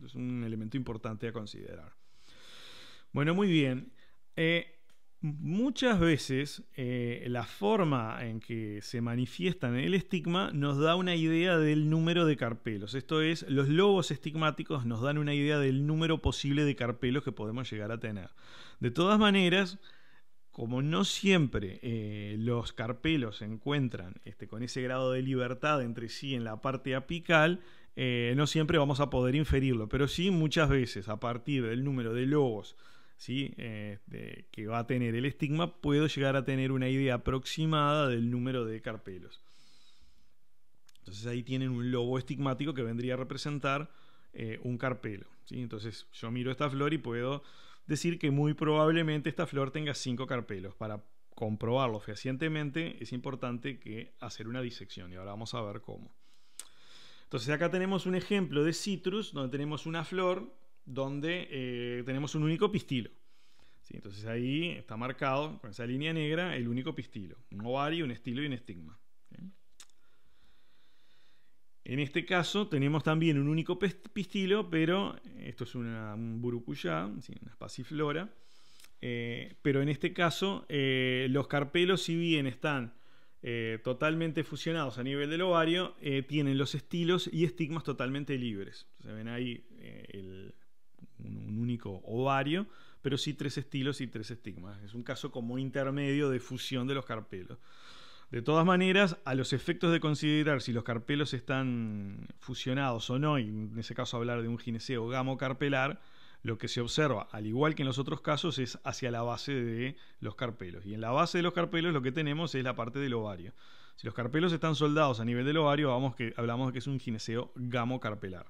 Es un elemento importante a considerar. Bueno, muy bien. Muchas veces eh, la forma en que se manifiestan el estigma nos da una idea del número de carpelos. Esto es, los lobos estigmáticos nos dan una idea del número posible de carpelos que podemos llegar a tener. De todas maneras, como no siempre eh, los carpelos se encuentran este, con ese grado de libertad entre sí en la parte apical, eh, no siempre vamos a poder inferirlo, pero sí muchas veces a partir del número de lobos este, que va a tener el estigma, puedo llegar a tener una idea aproximada del número de carpelos. Entonces ahí tienen un lobo estigmático que vendría a representar eh, un carpelo. Entonces yo miro esta flor y puedo decir que muy probablemente esta flor tenga cinco carpelos. Para comprobarlo fehacientemente es importante que hacer una disección y ahora vamos a ver cómo. Entonces acá tenemos un ejemplo de citrus donde tenemos una flor donde eh, tenemos un único pistilo. Entonces ahí está marcado con esa línea negra el único pistilo, un ovario, un estilo y un estigma. En este caso tenemos también un único pistilo, pero esto es una, un burucuyá, una espaciflora. Eh, pero en este caso eh, los carpelos, si bien están totalmente fusionados a nivel del ovario, tienen los estilos y estigmas totalmente libres. Se ven ahí el un, único ovario, pero sí tres estilos y tres estigmas. Es un caso como intermedio de fusión de los carpelos. De todas maneras, a los efectos de considerar si los carpelos están fusionados o no, y en ese caso hablar de un gineceo gamocarpelar, lo que se observa, al igual que en los otros casos, es hacia la base de los carpelos. Y en la base de los carpelos lo que tenemos es la parte del ovario. Si los carpelos están soldados a nivel del ovario, vamos que, hablamos de que es un gineceo gamocarpelar.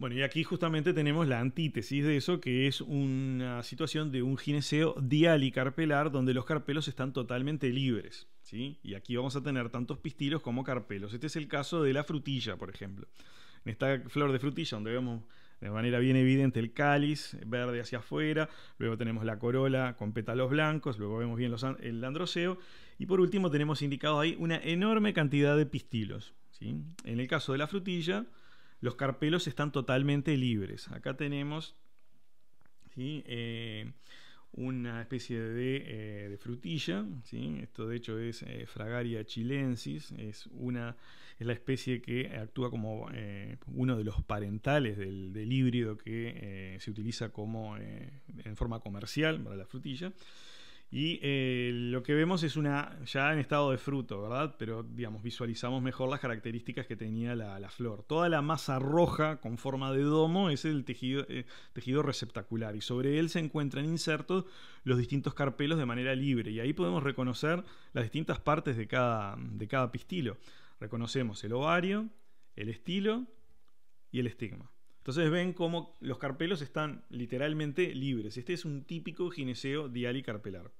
Bueno, y aquí justamente tenemos la antítesis de eso, que es una situación de un gineceo dialicarpelar donde los carpelos están totalmente libres. ¿sí? Y aquí vamos a tener tantos pistilos como carpelos. Este es el caso de la frutilla, por ejemplo. En esta flor de frutilla, donde vemos de manera bien evidente el cáliz verde hacia afuera, luego tenemos la corola con pétalos blancos, luego vemos bien el androceo y por último tenemos indicado ahí una enorme cantidad de pistilos. ¿sí? En el caso de la frutilla, los carpelos están totalmente libres. Acá tenemos eh, una especie de, eh, frutilla. Esto de hecho es eh, Fragaria chilensis. Es, una, la especie que actúa como uno de los parentales del, híbrido que se utiliza como, en forma comercial para la frutilla. Y eh, lo que vemos es una, ya en estado de fruto, ¿verdad? Pero, digamos, visualizamos mejor las características que tenía la, flor. Toda la masa roja con forma de domo es el eh, tejido, receptacular y sobre él se encuentran insertos los distintos carpelos de manera libre. Y ahí podemos reconocer las distintas partes de cada, de cada pistilo. Reconocemos el ovario, el estilo y el estigma. Entonces ven cómo los carpelos están literalmente libres. Este es un típico gineceo dialicarpelar.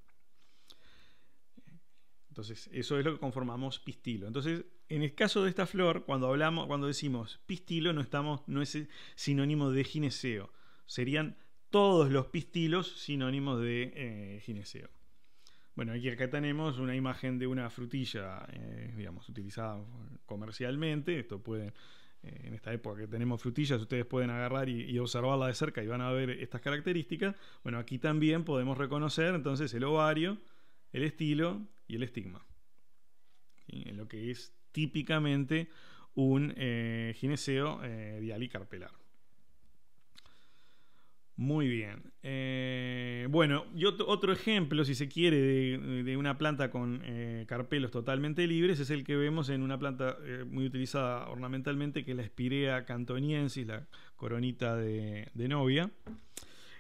Entonces, eso es lo que conformamos pistilo. Entonces, en el caso de esta flor, cuando hablamos, cuando decimos pistilo, no estamos, no es sinónimo de gineceo. Serían todos los pistilos sinónimos de eh, gineceo. Bueno, aquí acá tenemos una imagen de una frutilla, eh, digamos, utilizada comercialmente. Esto puede, eh, en esta época que tenemos frutillas, ustedes pueden agarrar y, y, observarla de cerca y van a ver estas características. Bueno, aquí también podemos reconocer entonces el ovario, el estilo y el estigma. En lo que es típicamente un eh, gineceo eh, dialicarpelar. Muy bien. Eh, bueno, y otro, ejemplo, si se quiere, de, una planta con eh, carpelos totalmente libres es el que vemos en una planta muy utilizada ornamentalmente, que es la Spirea cantoniensis, la coronita de, de novia,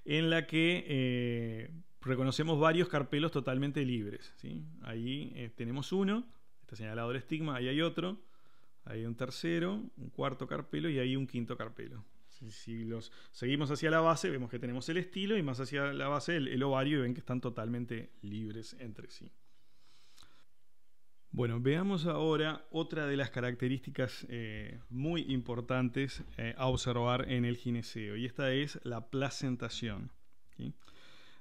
en la que reconocemos varios carpelos totalmente libres. ¿sí? Ahí eh, tenemos uno, está señalado el estigma, ahí hay otro, hay un tercero, un cuarto carpelo y ahí un quinto carpelo. Si, los seguimos hacia la base, vemos que tenemos el estilo y más hacia la base el, ovario y ven que están totalmente libres entre sí. Bueno, veamos ahora otra de las características eh, muy importantes eh, a observar en el gineceo y esta es la placentación.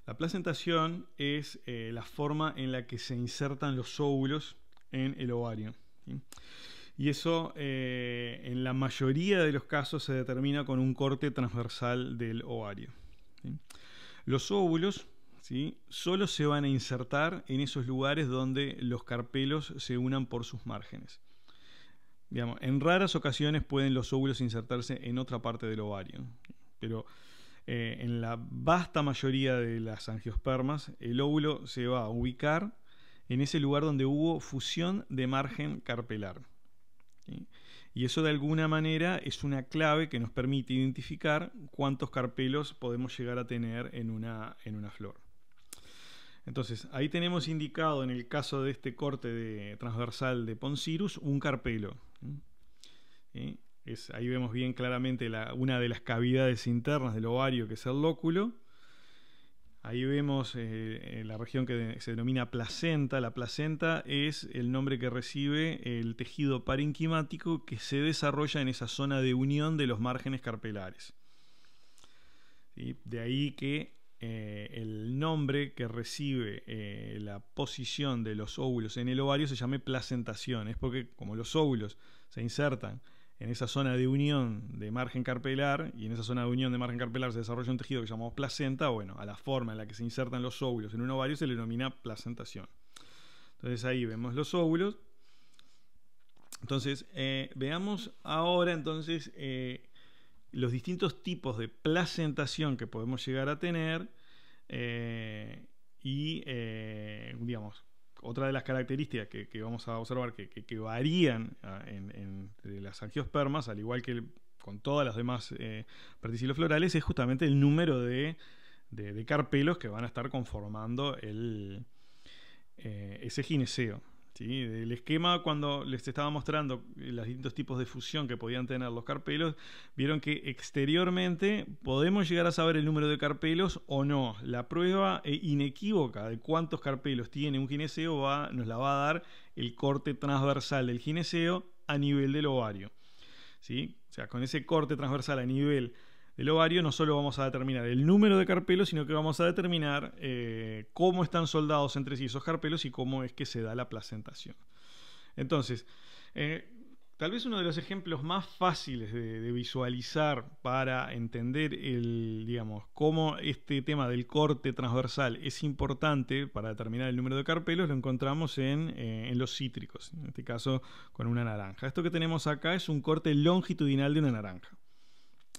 La placentación es eh, la forma en la que se insertan los óvulos en el ovario. Y eso eh, en la mayoría de los casos se determina con un corte transversal del ovario. Los óvulos solo se van a insertar en esos lugares donde los carpelos se unan por sus márgenes. en raras ocasiones pueden los óvulos insertarse en otra parte del ovario, pero eh, en la vasta mayoría de las angiospermas, el óvulo se va a ubicar en ese lugar donde hubo fusión de margen carpelar. Y eso de alguna manera es una clave que nos permite identificar cuántos carpelos podemos llegar a tener en una, en una flor. Entonces, ahí tenemos indicado en el caso de este corte de transversal de Poncirus un carpelo ahí vemos bien claramente una de las cavidades internas del ovario, que es el lóculo. Ahí vemos eh, la región que se denomina placenta. La placenta es el nombre que recibe el tejido parenquimático que se desarrolla en esa zona de unión de los márgenes carpelares. De ahí que eh, el nombre que recibe eh, la posición de los óvulos en el ovario se llame placentación. Es porque como los óvulos se insertan en esa zona de unión de margen carpelar y en esa zona de unión de margen carpelar se desarrolla un tejido que llamamos placenta, bueno, a la forma en la que se insertan los óvulos en un ovario se le denomina placentación. Entonces ahí vemos los óvulos. Entonces, eh, veamos ahora entonces eh, los distintos tipos de placentación que podemos llegar a tener eh, y, digamos, otra de las características que, vamos a observar que, varían ah, en, las angiospermas, al igual que con todas las demás eh, florales, es justamente el número de, carpelos que van a estar conformando eh, ese gineceo. ¿sí? El esquema cuando les estaba mostrando eh, los distintos tipos de fusión que podían tener los carpelos, vieron que exteriormente podemos llegar a saber el número de carpelos o no. La prueba eh, inequívoca de cuántos carpelos tiene un gineceo va, nos la va a dar el corte transversal del gineceo a nivel del ovario. ¿sí? O sea, con ese corte transversal a nivel el ovario, no solo vamos a determinar el número de carpelos, sino que vamos a determinar eh, cómo están soldados entre sí esos carpelos y cómo es que se da la placentación. Entonces, eh, tal vez uno de los ejemplos más fáciles de, visualizar para entender el, digamos, cómo este tema del corte transversal es importante para determinar el número de carpelos, lo encontramos en eh, los cítricos, en este caso con una naranja. Esto que tenemos acá es un corte longitudinal de una naranja.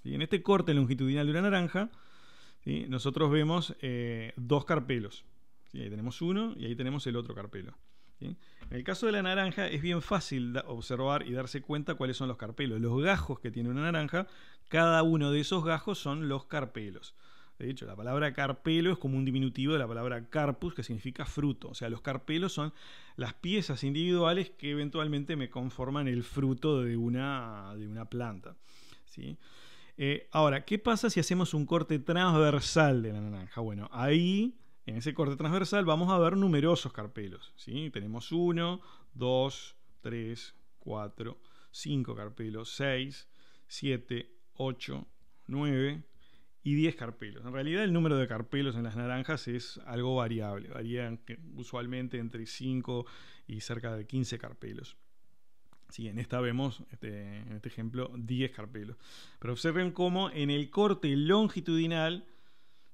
En este corte longitudinal de una naranja, nosotros vemos eh, dos carpelos. Ahí tenemos uno y ahí tenemos el otro carpelo. En el caso de la naranja es bien fácil observar y darse cuenta cuáles son los carpelos. Los gajos que tiene una naranja, cada uno de esos gajos son los carpelos. De hecho, la palabra carpelo es como un diminutivo de la palabra carpus, que significa fruto. O sea, los carpelos son las piezas individuales que eventualmente me conforman el fruto de una, de una planta. ¿sí? Eh, ahora, ¿qué pasa si hacemos un corte transversal de la naranja? Bueno, ahí, en ese corte transversal, vamos a ver numerosos carpelos. ¿sí? Tenemos 1, 2, 3, 4, 5 carpelos, 6, 7, 8, 9 y 10 carpelos. En realidad el número de carpelos en las naranjas es algo variable, varían usualmente entre 5 y cerca de 15 carpelos en esta vemos, este, en este ejemplo, 10 carpelos. Pero observen cómo en el corte longitudinal,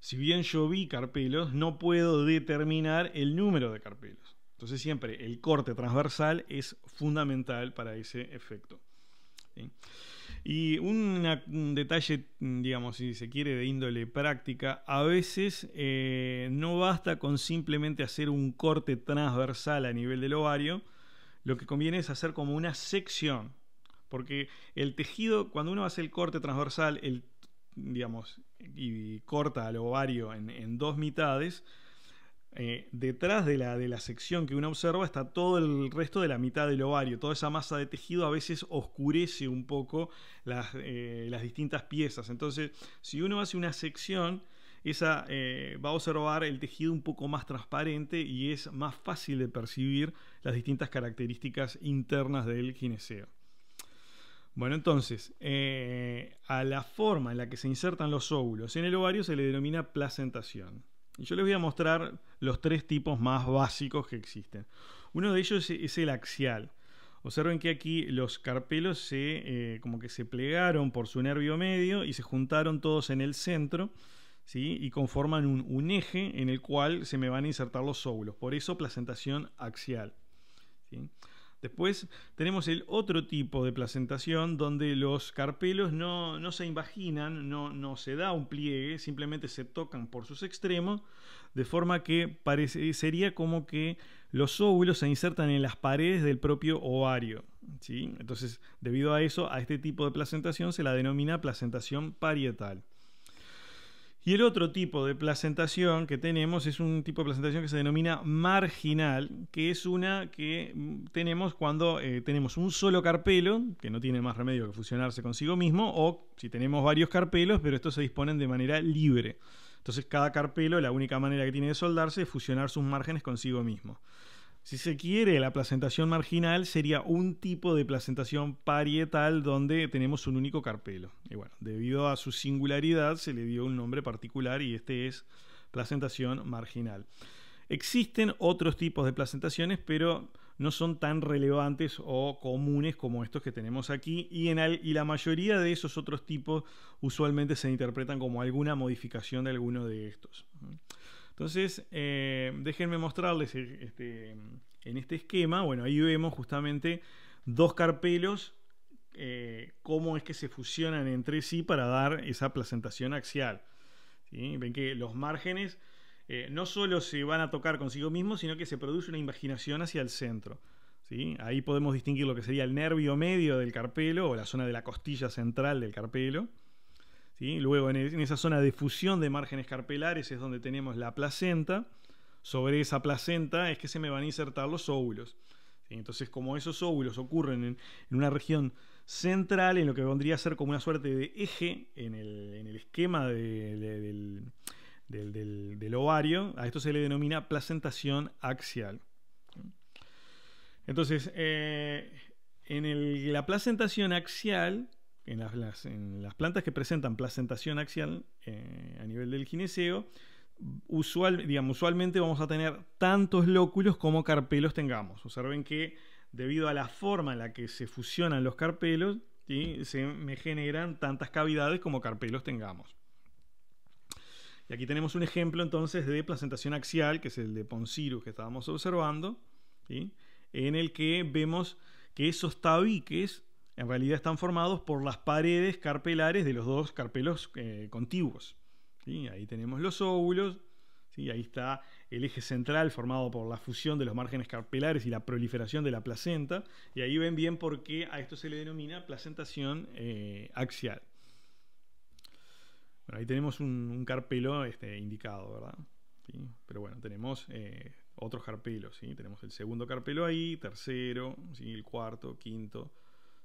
si bien yo vi carpelos, no puedo determinar el número de carpelos. Entonces siempre el corte transversal es fundamental para ese efecto. Y un detalle, digamos, si se quiere, de índole práctica, a veces eh, no basta con simplemente hacer un corte transversal a nivel del ovario, lo que conviene es hacer como una sección, porque el tejido, cuando uno hace el corte transversal, el, digamos, y corta el ovario en, dos mitades, eh, detrás de la, sección que uno observa está todo el resto de la mitad del ovario. Toda esa masa de tejido a veces oscurece un poco las, eh, las distintas piezas. Entonces, si uno hace una sección, esa eh, va a observar el tejido un poco más transparente y es más fácil de percibir las distintas características internas del gineceo. Bueno, entonces, eh, a la forma en la que se insertan los óvulos en el ovario se le denomina placentación. Y yo les voy a mostrar los tres tipos más básicos que existen. Uno de ellos es el axial. Observen que aquí los carpelos se, eh, como que se plegaron por su nervio medio y se juntaron todos en el centro y conforman un, eje en el cual se me van a insertar los óvulos. Por eso placentación axial. Después tenemos el otro tipo de placentación donde los carpelos no, se invaginan, no, se da un pliegue, simplemente se tocan por sus extremos, de forma que sería como que los óvulos se insertan en las paredes del propio ovario. ¿sí? Entonces, debido a eso, a este tipo de placentación se la denomina placentación parietal. Y el otro tipo de placentación que tenemos es un tipo de placentación que se denomina marginal, que es una que mm, tenemos cuando eh, tenemos un solo carpelo, que no tiene más remedio que fusionarse consigo mismo, o si tenemos varios carpelos, pero estos se disponen de manera libre. Entonces cada carpelo, la única manera que tiene de soldarse es fusionar sus márgenes consigo mismo. Si se quiere, la placentación marginal sería un tipo de placentación parietal donde tenemos un único carpelo. Y bueno, debido a su singularidad se le dio un nombre particular y este es placentación marginal. Existen otros tipos de placentaciones, pero no son tan relevantes o comunes como estos que tenemos aquí y, en y la mayoría de esos otros tipos usualmente se interpretan como alguna modificación de alguno de estos. Entonces, eh, déjenme mostrarles eh, este, en este esquema. Bueno, ahí vemos justamente dos carpelos, eh, cómo es que se fusionan entre sí para dar esa placentación axial. Ven que los márgenes no solo se van a tocar consigo mismos, sino que se produce una imaginación hacia el centro. Ahí podemos distinguir lo que sería el nervio medio del carpelo o la zona de la costilla central del carpelo. Luego e-, en, esa zona de fusión de márgenes carpelares es donde tenemos la placenta. Sobre esa placenta es que se me van a insertar los óvulos. Entonces, como esos óvulos ocurren en, una región central, en lo que vendría a ser como una suerte de eje en el, esquema del, ovario, a esto se le denomina placentación axial. Entonces, eh, en la placentación axial en las, plantas que presentan placentación axial eh, a nivel del gineceo, usual, digamos, usualmente vamos a tener tantos lóculos como carpelos tengamos. Observen que debido a la forma en la que se fusionan los carpelos, se me generan tantas cavidades como carpelos tengamos. Y aquí tenemos un ejemplo entonces de placentación axial, que es el de Poncirus que estábamos observando, en el que vemos que esos tabiques en realidad están formados por las paredes carpelares de los dos carpelos eh, contiguos. Ahí tenemos los óvulos, ¿sí? ahí está el eje central formado por la fusión de los márgenes carpelares y la proliferación de la placenta, y ahí ven bien por qué a esto se le denomina placentación eh, axial. ahí tenemos un, carpelo este, indicado, ¿verdad? Pero bueno, tenemos eh, otros carpelos, ¿sí? Tenemos el segundo carpelo ahí, tercero, el cuarto, quinto,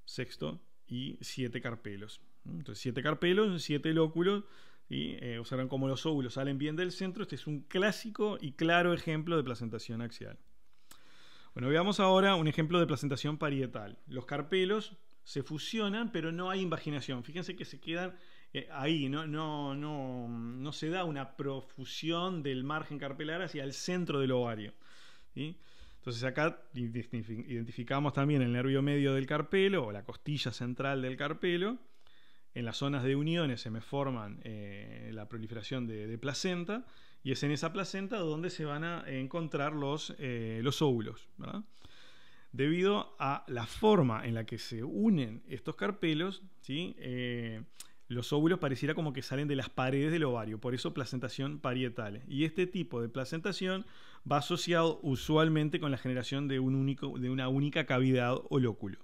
sexto y siete carpelos. Entonces, siete carpelos, siete lóculos, y eh, observan cómo los óvulos salen bien del centro. Este es un clásico y claro ejemplo de placentación axial. Bueno, veamos ahora un ejemplo de placentación parietal. Los carpelos se fusionan, pero no hay invaginación. Fíjense que se quedan eh, ahí, no, no, no, no se da una profusión del margen carpelar hacia el centro del ovario. Entonces acá identificamos también el nervio medio del carpelo o la costilla central del carpelo. En las zonas de uniones se me forman eh, la proliferación de, placenta y es en esa placenta donde se van a encontrar los, eh, los óvulos. Debido a la forma en la que se unen estos carpelos, eh, los óvulos pareciera como que salen de las paredes del ovario, por eso placentación parietal. Y este tipo de placentación va asociado usualmente con la generación de, un único, de una única cavidad o lóculo.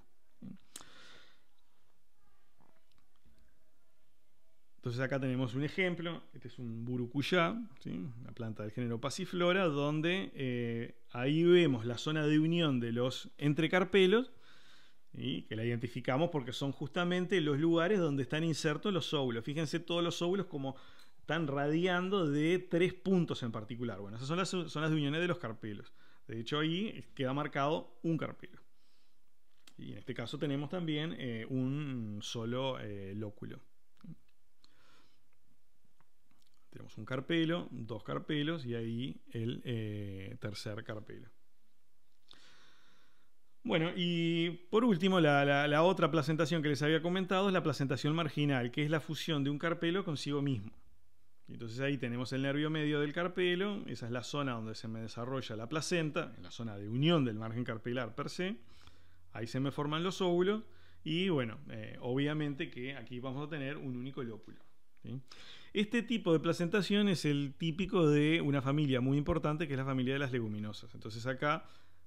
Entonces acá tenemos un ejemplo, este es un burucuyá, ¿sí? una planta del género pasiflora, donde eh, ahí vemos la zona de unión de los entrecarpelos, que la identificamos porque son justamente los lugares donde están insertos los óvulos. Fíjense todos los óvulos como están radiando de tres puntos en particular. Bueno, esas son las de uniones de los carpelos. De hecho, ahí queda marcado un carpelo. Y en este caso tenemos también eh, un solo eh, lóculo. Tenemos un carpelo, dos carpelos y ahí el eh, tercer carpelo. Bueno, y por último, la, la otra placentación que les había comentado es la placentación marginal, que es la fusión de un carpelo consigo mismo. Entonces ahí tenemos el nervio medio del carpelo, esa es la zona donde se me desarrolla la placenta, en la zona de unión del margen carpelar per se. Ahí se me forman los óvulos y bueno, eh, obviamente que aquí vamos a tener un único lóbulo. Este tipo de placentación es el típico de una familia muy importante que es la familia de las leguminosas. Entonces acá,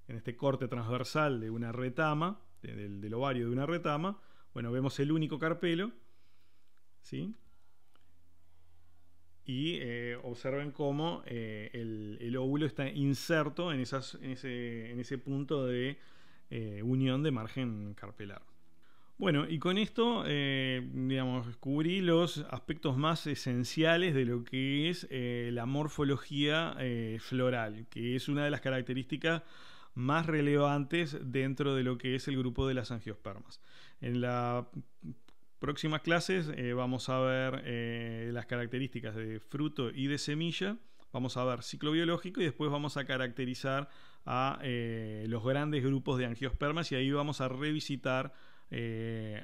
en este corte transversal de una retama, del, del ovario de una retama, bueno, vemos el único carpelo, ¿sí? y eh, observen cómo eh, el, óvulo está inserto en, ese, punto de eh, unión de margen carpelar. Bueno, y con esto, digamos, cubrí los aspectos más esenciales de lo que es la morfología floral, que es una de las características más relevantes dentro de lo que es el grupo de las angiospermas. En la Próximas clases eh, vamos a ver eh, las características de fruto y de semilla. Vamos a ver ciclo biológico y después vamos a caracterizar a eh, los grandes grupos de angiospermas y ahí vamos a revisitar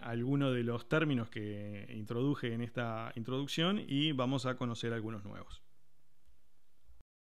algunos de los términos que introduje en esta introducción y vamos a conocer algunos nuevos.